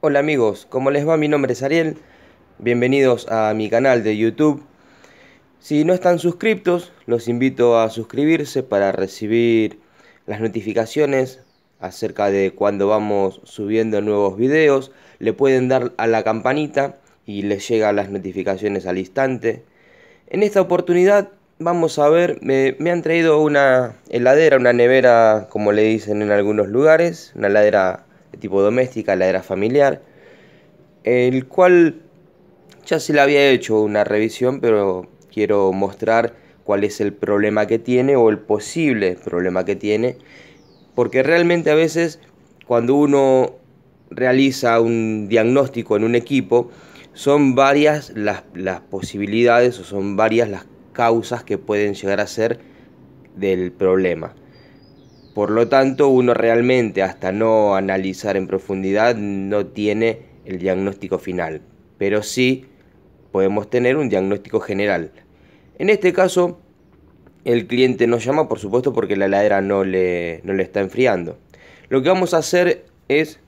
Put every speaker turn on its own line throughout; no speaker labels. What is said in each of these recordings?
Hola amigos, ¿cómo les va? Mi nombre es Ariel, bienvenidos a mi canal de YouTube. Si no están suscriptos, los invito a suscribirse para recibir las notificaciones acerca de cuando vamos subiendo nuevos videos. Le pueden dar a la campanita y les llegan las notificaciones al instante. En esta oportunidad vamos a ver, me, me han traído una heladera, una nevera como le dicen en algunos lugares, una heladera tipo doméstica, la era familiar, el cual ya se le había hecho una revisión, pero quiero mostrar cuál es el problema que tiene o el posible problema que tiene, porque realmente a veces cuando uno realiza un diagnóstico en un equipo, son varias las, las posibilidades o son varias las causas que pueden llegar a ser del problema. Por lo tanto, uno realmente, hasta no analizar en profundidad, no tiene el diagnóstico final, pero sí podemos tener un diagnóstico general. En este caso, el cliente nos llama, por supuesto, porque la heladera no le, no le está enfriando. Lo que vamos a hacer es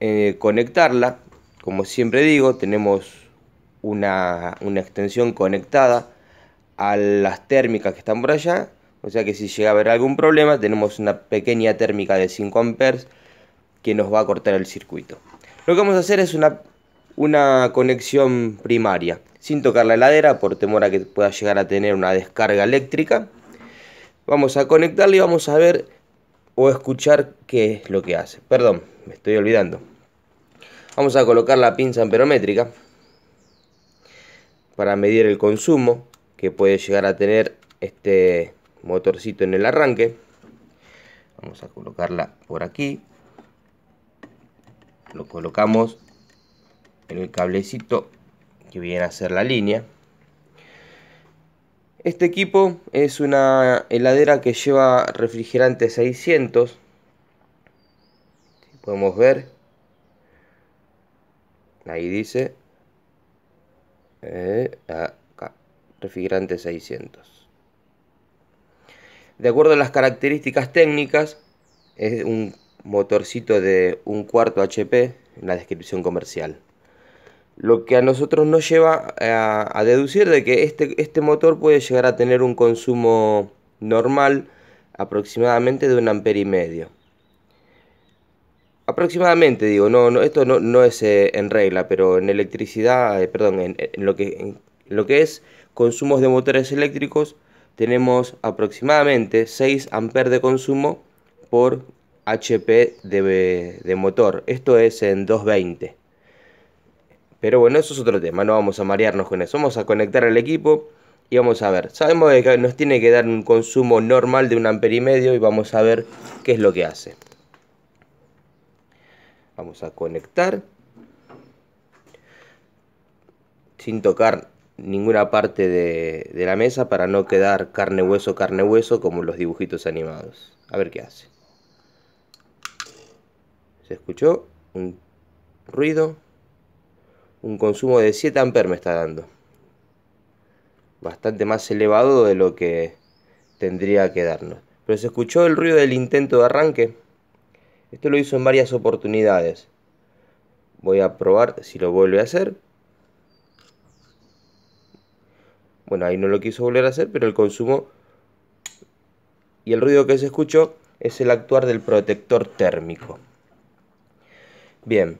eh, conectarla. Como siempre digo, tenemos una, una extensión conectada a las térmicas que están por allá o sea que si llega a haber algún problema, tenemos una pequeña térmica de 5 amperes que nos va a cortar el circuito. Lo que vamos a hacer es una, una conexión primaria, sin tocar la heladera por temor a que pueda llegar a tener una descarga eléctrica. Vamos a conectarla y vamos a ver o escuchar qué es lo que hace. Perdón, me estoy olvidando. Vamos a colocar la pinza amperométrica para medir el consumo que puede llegar a tener este motorcito en el arranque. Vamos a colocarla por aquí. Lo colocamos en el cablecito que viene a ser la línea. Este equipo es una heladera que lleva refrigerante 600. podemos ver. Ahí dice. Eh, refrigerante 600. De acuerdo a las características técnicas, es un motorcito de un cuarto HP en la descripción comercial. Lo que a nosotros nos lleva a, deducir de que este, este motor puede llegar a tener un consumo normal aproximadamente de un amperio. y medio. Aproximadamente, digo, no, no esto no, es eh, en regla, pero en electricidad, eh, perdón, lo que, en lo que es consumos de motores eléctricos, tenemos aproximadamente 6 amperes de consumo por HP de, motor. Esto es en 220. Pero bueno, eso es otro tema, no vamos a marearnos con eso. Vamos a conectar el equipo y vamos a ver. Sabemos que nos tiene que dar un consumo normal de un amper y medio y vamos a ver qué es lo que hace. Vamos a conectar. Sin tocar ninguna parte de, la mesa para no quedar carne hueso, carne hueso como los dibujitos animados. A ver qué hace. ¿Se escuchó? Un ruido. Un consumo de 7 amperes me está dando. Bastante más elevado de lo que tendría que darnos. Pero se escuchó el ruido del intento de arranque. Esto lo hizo en varias oportunidades. Voy a probar si lo vuelve a hacer. Bueno, ahí no lo quiso volver a hacer, pero el consumo y el ruido que se escuchó es el actuar del protector térmico. Bien,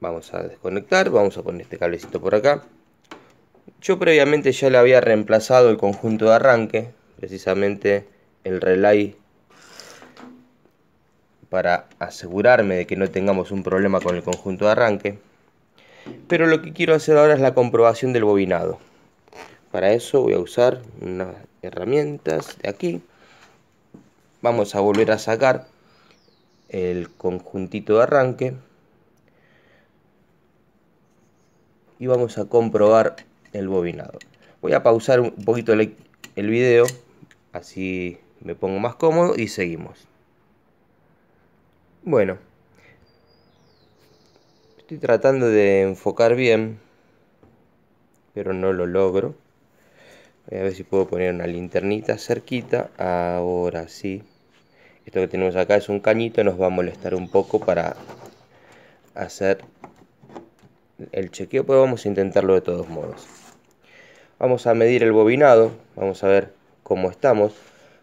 vamos a desconectar, vamos a poner este cablecito por acá. Yo previamente ya le había reemplazado el conjunto de arranque, precisamente el relay para asegurarme de que no tengamos un problema con el conjunto de arranque. Pero lo que quiero hacer ahora es la comprobación del bobinado. Para eso voy a usar unas herramientas de aquí. Vamos a volver a sacar el conjuntito de arranque. Y vamos a comprobar el bobinado. Voy a pausar un poquito el, video, así me pongo más cómodo y seguimos. Bueno, estoy tratando de enfocar bien, pero no lo logro. Eh, a ver si puedo poner una linternita cerquita. Ahora sí. Esto que tenemos acá es un cañito. Nos va a molestar un poco para hacer el chequeo. Pero vamos a intentarlo de todos modos. Vamos a medir el bobinado. Vamos a ver cómo estamos.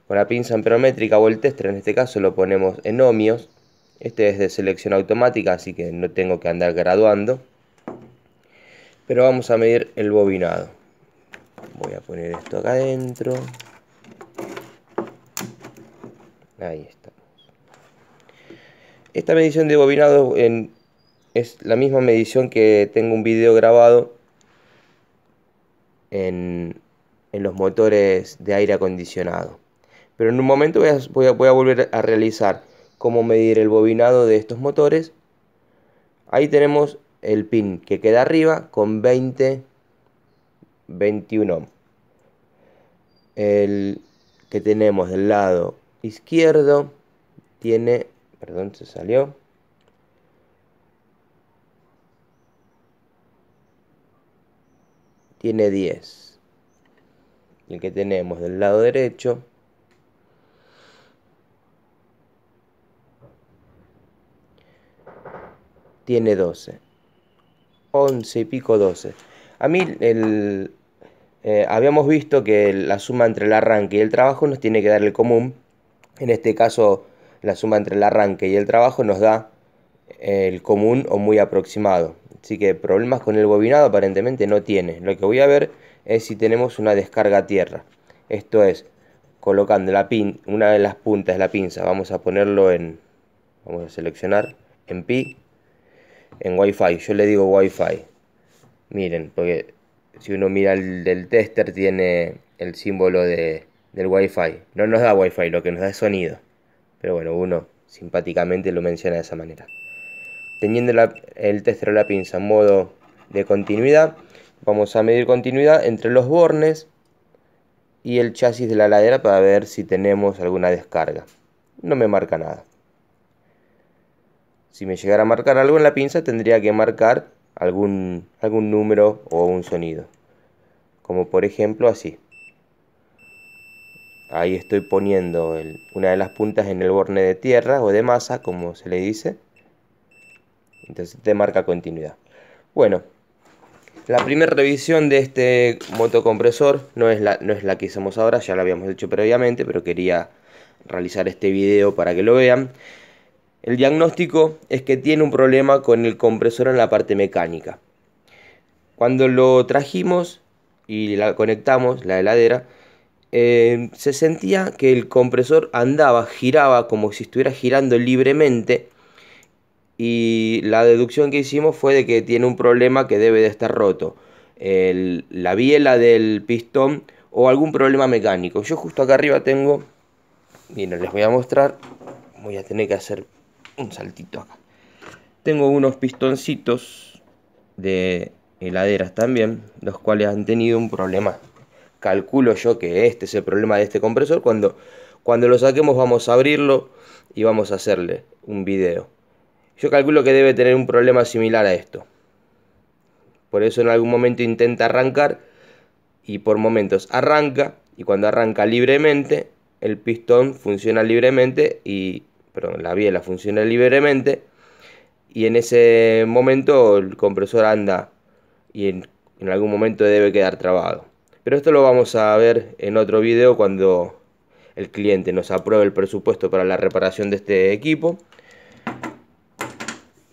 Con la pinza amperométrica o el tester. En este caso lo ponemos en ohmios. Este es de selección automática. Así que no tengo que andar graduando. Pero vamos a medir el bobinado voy a poner esto acá adentro ahí estamos esta medición de bobinado es la misma medición que tengo un video grabado en, los motores de aire acondicionado pero en un momento voy a, voy a volver a realizar cómo medir el bobinado de estos motores ahí tenemos el pin que queda arriba con 20 21 El que tenemos del lado izquierdo tiene, perdón, se salió. Tiene 10. El que tenemos del lado derecho tiene 12. 11 y pico 12. A mí el, eh, habíamos visto que la suma entre el arranque y el trabajo nos tiene que dar el común. En este caso, la suma entre el arranque y el trabajo nos da eh, el común o muy aproximado. Así que problemas con el bobinado aparentemente no tiene. Lo que voy a ver es si tenemos una descarga tierra. Esto es, colocando la pin, una de las puntas de la pinza, vamos a ponerlo en, vamos a seleccionar, en pi, en wifi. Yo le digo wifi. Miren, porque si uno mira el del tester, tiene el símbolo del Wi-Fi. No nos da Wi-Fi, lo que nos da es sonido. Pero bueno, uno simpáticamente lo menciona de esa manera. Teniendo el tester o la pinza en modo de continuidad, vamos a medir continuidad entre los bornes y el chasis de la ladera para ver si tenemos alguna descarga. No me marca nada. Si me llegara a marcar algo en la pinza, tendría que marcar algún, algún número o un sonido. Como por ejemplo así. Ahí estoy poniendo una de las puntas en el borne de tierra o de masa, como se le dice. Entonces te marca continuidad. Bueno, la primera revisión de este motocompresor no es, la, no es la que hicimos ahora, ya la habíamos hecho previamente, pero quería realizar este video para que lo vean. El diagnóstico es que tiene un problema con el compresor en la parte mecánica. Cuando lo trajimos y la conectamos, la heladera, eh, se sentía que el compresor andaba, giraba como si estuviera girando libremente y la deducción que hicimos fue de que tiene un problema que debe de estar roto. la biela del pistón o algún problema mecánico. Yo justo acá arriba tengo, miren, les voy a mostrar, voy a tener que hacer un saltito acá. Tengo unos pistoncitos de heladeras también, los cuales han tenido un problema. Calculo yo que este es el problema de este compresor. Cuando, cuando lo saquemos vamos a abrirlo y vamos a hacerle un video. Yo calculo que debe tener un problema similar a esto. Por eso en algún momento intenta arrancar y por momentos arranca y cuando arranca libremente el pistón funciona libremente y pero la biela funciona libremente y en ese momento el compresor anda y en, en, algún momento debe quedar trabado. Pero esto lo vamos a ver en otro video cuando el cliente nos apruebe el presupuesto para la reparación de este equipo.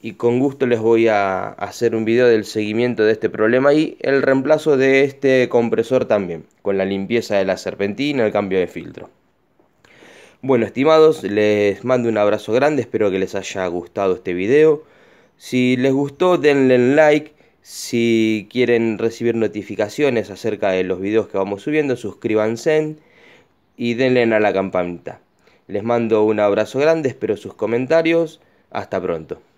Y con gusto les voy a hacer un video del seguimiento de este problema y el reemplazo de este compresor también, con la limpieza de la serpentina, el cambio de filtro. Bueno, estimados, les mando un abrazo grande, espero que les haya gustado este video. Si les gustó, denle like. Si quieren recibir notificaciones acerca de los videos que vamos subiendo, suscríbanse y denle a la campanita. Les mando un abrazo grande, espero sus comentarios. Hasta pronto.